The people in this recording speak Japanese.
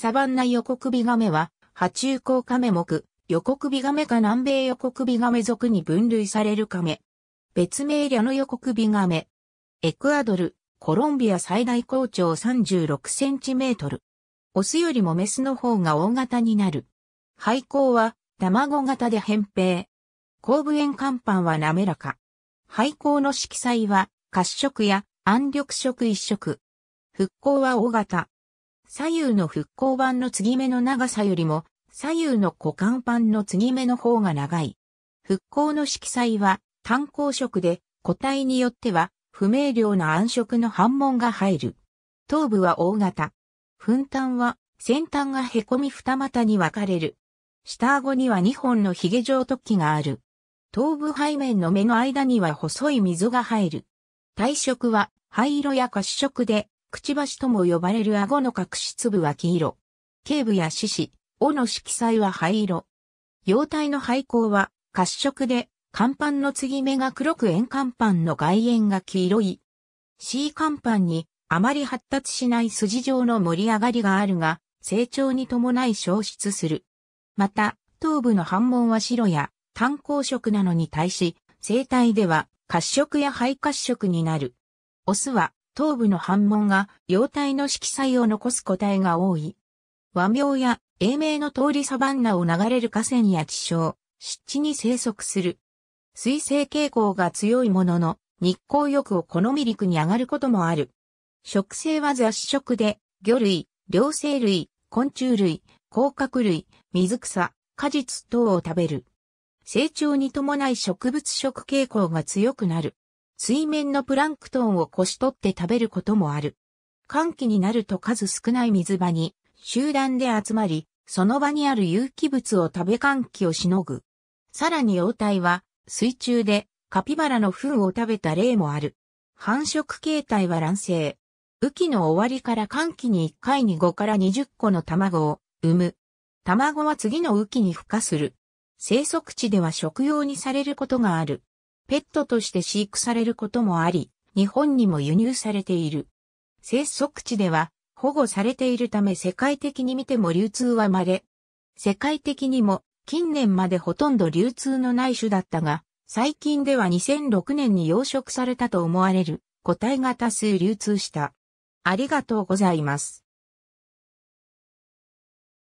サバンナ横首ガメは、波中甲カメ目、横首ガメか南米横首ガメ属に分類されるカメ。別名リャの横首ガメ。エクアドル、コロンビア最大高潮36センチメートル。オスよりもメスの方が大型になる。廃孔は卵型で扁平。後部円甲板は滑らか。廃孔の色彩は褐色や暗緑色一色。復興は大型。左右の復興板の継ぎ目の長さよりも、左右の股間板の継ぎ目の方が長い。復興の色彩は単光色で、個体によっては不明瞭な暗色の反紋が入る。頭部は大型。粉端は先端が凹み二股に分かれる。下顎には2本の髭状突起がある。頭部背面の目の間には細い溝が入る。体色は灰色や褐色で、くちばしとも呼ばれる顎の角質部は黄色。頸部や四肢、尾の色彩は灰色。様体の背光は褐色で、甲板の継ぎ目が黒く円甲板の外縁が黄色い。C 甲板にあまり発達しない筋状の盛り上がりがあるが、成長に伴い消失する。また、頭部の反紋は白や炭鉱色なのに対し、生体では褐色や肺褐色になる。オスは頭部の反問が様態の色彩を残す個体が多い。和名や英名の通りサバンナを流れる河川や地床、湿地に生息する。水性傾向が強いものの、日光浴を好み陸に上がることもある。食性は雑食で、魚類、両生類、昆虫類、甲殻類、水草、果実等を食べる。成長に伴い植物食傾向が強くなる。水面のプランクトンをこし取って食べることもある。寒気になると数少ない水場に集団で集まり、その場にある有機物を食べ寒気をしのぐ。さらに応体は水中でカピバラの糞を食べた例もある。繁殖形態は卵生。雨季の終わりから寒気に1回に5から20個の卵を産む。卵は次の雨季に孵化する。生息地では食用にされることがある。ペットとして飼育されることもあり、日本にも輸入されている。生息地では保護されているため世界的に見ても流通は稀。世界的にも近年までほとんど流通のない種だったが、最近では2006年に養殖されたと思われる個体が多数流通した。ありがとうございます。